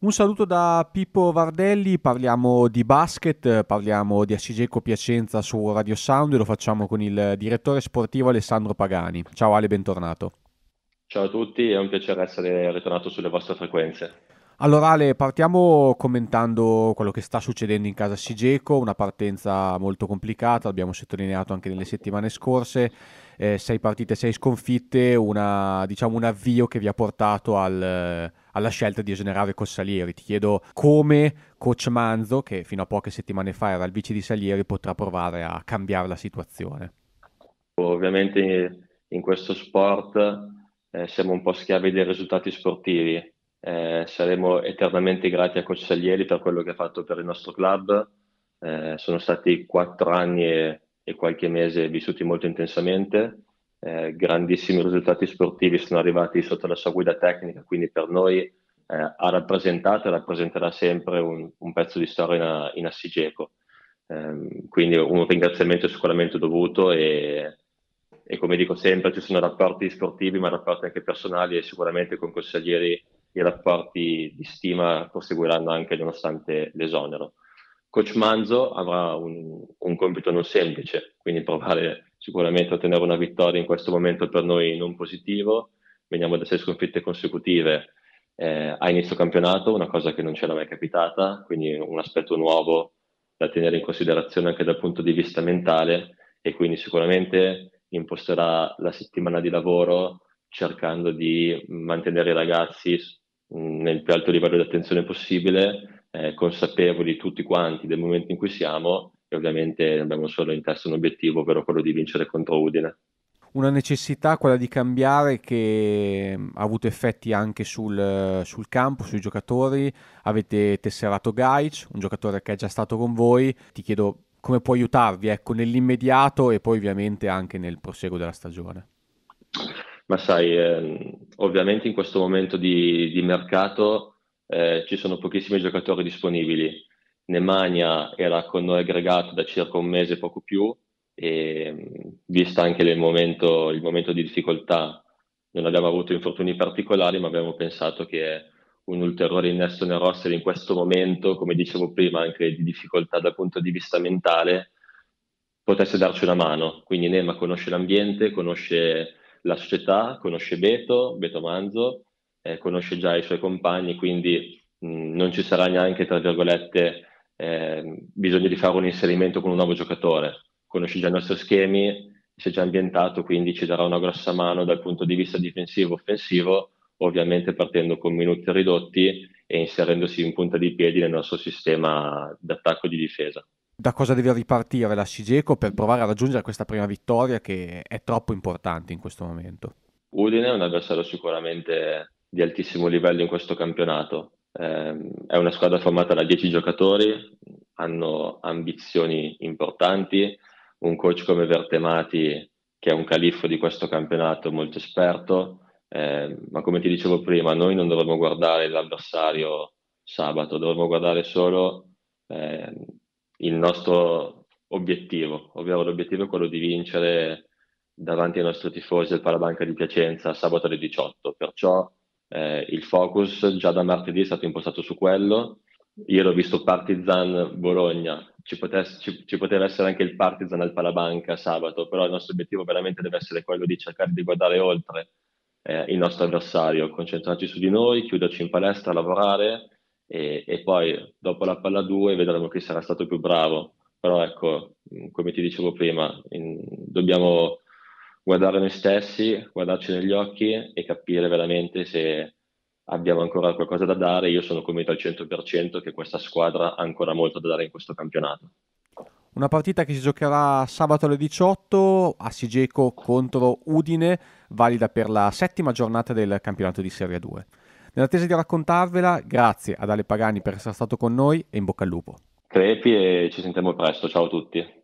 Un saluto da Pippo Vardelli, parliamo di basket, parliamo di Assigeco Piacenza su Radio Sound e lo facciamo con il direttore sportivo Alessandro Pagani. Ciao Ale, bentornato. Ciao a tutti, è un piacere essere ritornato sulle vostre frequenze. Allora Ale, partiamo commentando quello che sta succedendo in casa Sigeco, una partenza molto complicata, l'abbiamo sottolineato anche nelle settimane scorse, eh, sei partite, sei sconfitte, una, diciamo, un avvio che vi ha portato al alla scelta di esonerare Cossalieri. Ti chiedo come coach Manzo, che fino a poche settimane fa era il vice di Salieri, potrà provare a cambiare la situazione. Ovviamente in questo sport eh, siamo un po' schiavi dei risultati sportivi. Eh, saremo eternamente grati a Coach Salieri per quello che ha fatto per il nostro club. Eh, sono stati quattro anni e, e, qualche mese vissuti molto intensamente eh, grandissimi risultati sportivi sono arrivati sotto la sua guida tecnica, quindi per noi eh, ha rappresentato e rappresenterà sempre un, un pezzo di storia in, in Assigeco. Eh, quindi un ringraziamento sicuramente dovuto e, e, come dico sempre ci sono rapporti sportivi ma rapporti anche personali e sicuramente con consiglieri i rapporti di stima proseguiranno anche nonostante l'esonero. Coach Manzo avrà un, un compito non semplice, quindi provare sicuramente ottenere una vittoria in questo momento per noi non positivo, veniamo da sei sconfitte consecutive eh, a inizio campionato, una cosa che non c'era mai capitata, quindi un aspetto nuovo da tenere in considerazione anche dal punto di vista mentale e quindi sicuramente imposterà la settimana di lavoro cercando di mantenere i ragazzi nel più alto livello di attenzione possibile, eh, consapevoli tutti quanti del momento in cui siamo e ovviamente abbiamo solo in testa un obiettivo, ovvero quello di vincere contro Udine. Una necessità, quella di cambiare, che mm, ha avuto effetti anche sul, sul campo, sui giocatori. Avete tesserato Gaic, un giocatore che è già stato con voi. Ti chiedo come può aiutarvi ecco, nell'immediato e poi ovviamente anche nel proseguo della stagione. Ma sai, eh, ovviamente in questo momento di, di mercato eh, ci sono pochissimi giocatori disponibili Nemania era con noi aggregato da circa un mese, poco più, e mm, vista anche il momento, il momento di difficoltà, non abbiamo avuto infortuni particolari, ma abbiamo pensato che un ulteriore innesto nel roster in questo momento, come dicevo prima, anche di difficoltà dal punto di vista mentale, potesse darci una mano. Quindi Nema conosce l'ambiente, conosce la società, conosce Beto, Beto Manzo, eh, conosce già i suoi compagni, quindi mh, mm, non ci sarà neanche, tra virgolette, eh, bisogno di fare un inserimento con un nuovo giocatore, conosce già i nostri schemi, si è già ambientato, quindi ci darà una grossa mano dal punto di vista difensivo-offensivo, e ovviamente partendo con minuti ridotti e inserendosi in punta di piedi nel nostro sistema d'attacco e di difesa. Da cosa deve ripartire la Sigeco per provare a raggiungere questa prima vittoria che è troppo importante in questo momento? Udine è un avversario sicuramente di altissimo livello in questo campionato, Ehm, è una squadra formata da 10 giocatori, hanno ambizioni importanti, un coach come Vertemati che è un califfo di questo campionato molto esperto, eh, ma come ti dicevo prima, noi non dovremmo guardare l'avversario sabato, dovremmo guardare solo eh, il nostro obiettivo, ovvero l'obiettivo è quello di vincere davanti ai nostri tifosi al Parabanca di Piacenza sabato alle 18. Perciò eh, il focus già da martedì è stato impostato su quello. Io l'ho visto Partizan Bologna, ci, potesse, ci, ci, poteva essere anche il Partizan al Palabanca sabato, però il nostro obiettivo veramente deve essere quello di cercare di guardare oltre eh, il nostro avversario, concentrarci su di noi, chiuderci in palestra, lavorare e, e poi dopo la palla 2 vedremo chi sarà stato più bravo. Però ecco, come ti dicevo prima, in, dobbiamo guardare noi stessi, guardarci negli occhi e capire veramente se abbiamo ancora qualcosa da dare. Io sono convinto al 100% che questa squadra ha ancora molto da dare in questo campionato. Una partita che si giocherà sabato alle 18 a Sigeco contro Udine, valida per la settima giornata del campionato di Serie 2. Nell'attesa di raccontarvela, grazie ad Ale Pagani per essere stato con noi e in bocca al lupo. Crepi e ci sentiamo presto, ciao a tutti.